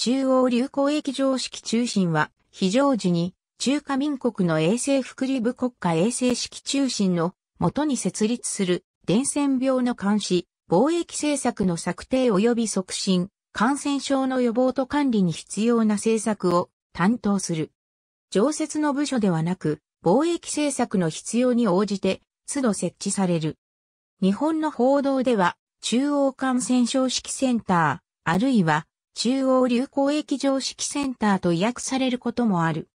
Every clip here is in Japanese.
中央流行駅常識中心は、非常時に、中華民国の衛生福利部国家衛生式中心の元に設立する伝染病の監視、防疫政策の策定及び促進、感染症の予防と管理に必要な政策を担当する。常設の部署ではなく、防疫政策の必要に応じて、都度設置される。日本の報道では、中央感染症指揮センター、あるいは中央流行疫常識センターと訳されることもある。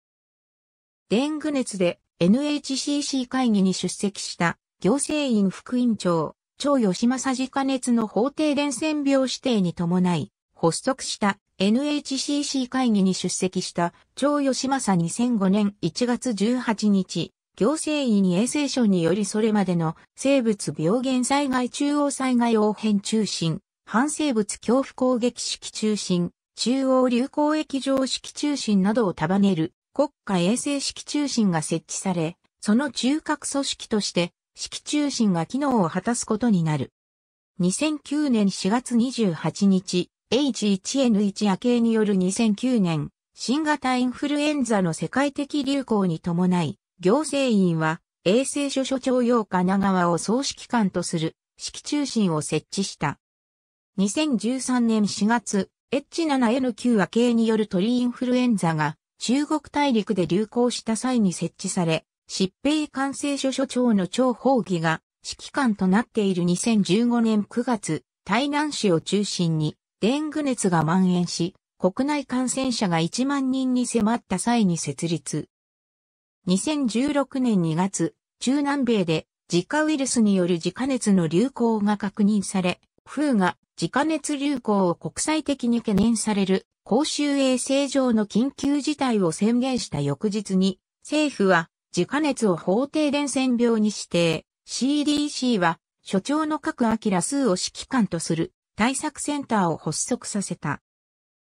デング熱で NHCC 会議に出席した行政院副院長、長吉正治加熱の法定伝染病指定に伴い、発足した NHCC 会議に出席した長吉正2005年1月18日、行政院衛生省によりそれまでの生物病原災害中央災害応変中心反生物恐怖攻撃式中心、中央流行液状式中心などを束ねる国家衛生式中心が設置され、その中核組織として、式中心が機能を果たすことになる。2009年4月28日、H1N1 夜景による2009年、新型インフルエンザの世界的流行に伴い、行政院は衛生所所長用神奈川を総指揮官とする、式中心を設置した。2013年4月、H7N9 和系による鳥インフルエンザが中国大陸で流行した際に設置され、疾病感染所所長の長宝義が指揮官となっている2015年9月、台南市を中心にデング熱が蔓延し、国内感染者が1万人に迫った際に設立。2016年2月、中南米で自家ウイルスによる自家熱の流行が確認され、風が自家熱流行を国際的に懸念される公衆衛生上の緊急事態を宣言した翌日に、政府は自家熱を法定伝染病に指定、CDC は所長の各明数を指揮官とする対策センターを発足させた。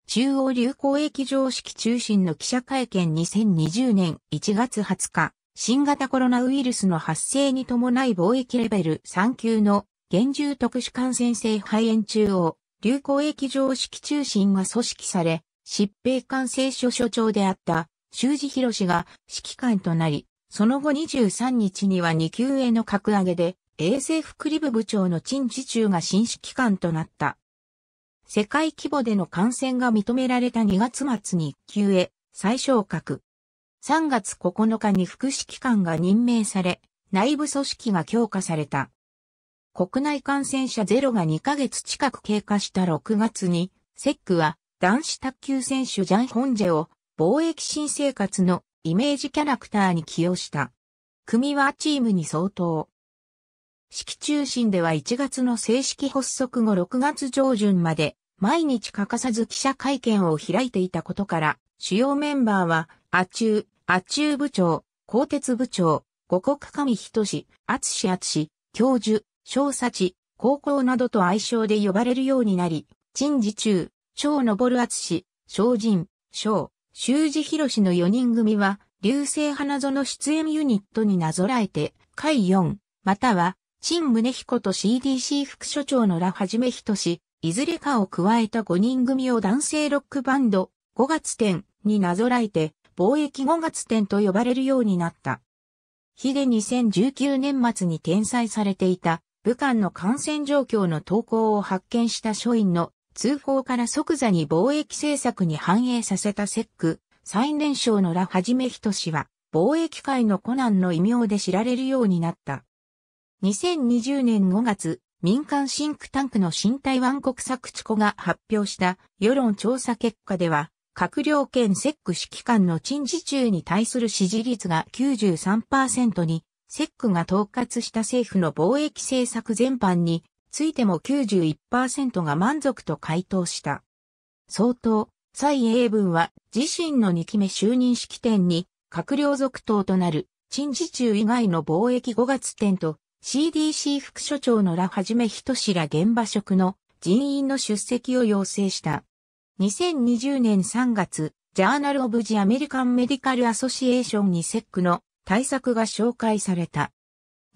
中央流行疫常識中心の記者会見2020年1月20日、新型コロナウイルスの発生に伴い貿易レベル3級の厳重特殊感染性肺炎中央、流行液状式中心が組織され、疾病感染所所長であった修二博士が指揮官となり、その後23日には2級への格上げで、衛生福利部部長の陳治中が新指揮官となった。世界規模での感染が認められた2月末に1級へ最小格。3月9日に副指揮官が任命され、内部組織が強化された。国内感染者ゼロが2ヶ月近く経過した6月に、セックは男子卓球選手ジャン・ホンジェを貿易新生活のイメージキャラクターに起用した。組はチームに相当。式中心では1月の正式発足後6月上旬まで毎日欠かさず記者会見を開いていたことから、主要メンバーは、アチュー、アチュー部長、鋼鉄部長、五国上仁、厚厚厚教授、小佐治、高校などと愛称で呼ばれるようになり、陳治中、小昇厚氏、小人、小、修二博の4人組は、流星花園の出演ユニットになぞらえて、海4、または、陳宗彦と CDC 副所長のラはじめひといずれかを加えた5人組を男性ロックバンド、5月展になぞらえて、貿易5月展と呼ばれるようになった。ヒで2019年末に転載されていた武漢の感染状況の投稿を発見した書院の通報から即座に貿易政策に反映させたセック、最年少のラ・はじめひとしは、貿易界のコナンの異名で知られるようになった。2020年5月、民間シンクタンクの新台湾国策地庫が発表した世論調査結果では、閣僚兼セック指揮官の陳時中に対する支持率が93%にセックが統括した政府の貿易政策全般についても91%が満足と回答した。相当、蔡英文は自身の2期目就任式典に閣僚続投となる陳時中以外の貿易5月点と CDC 副所長のらはじめ人しら現場職の人員の出席を要請した。2020年3月、ジャーナル・オブ・ジ・アメリカン・メディカル・アソシエーションにセックの対策が紹介された。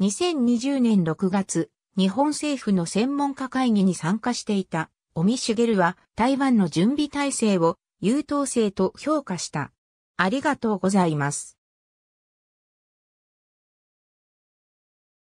2020年6月、日本政府の専門家会議に参加していた、オミシュゲルは台湾の準備体制を優等生と評価した。ありがとうございます。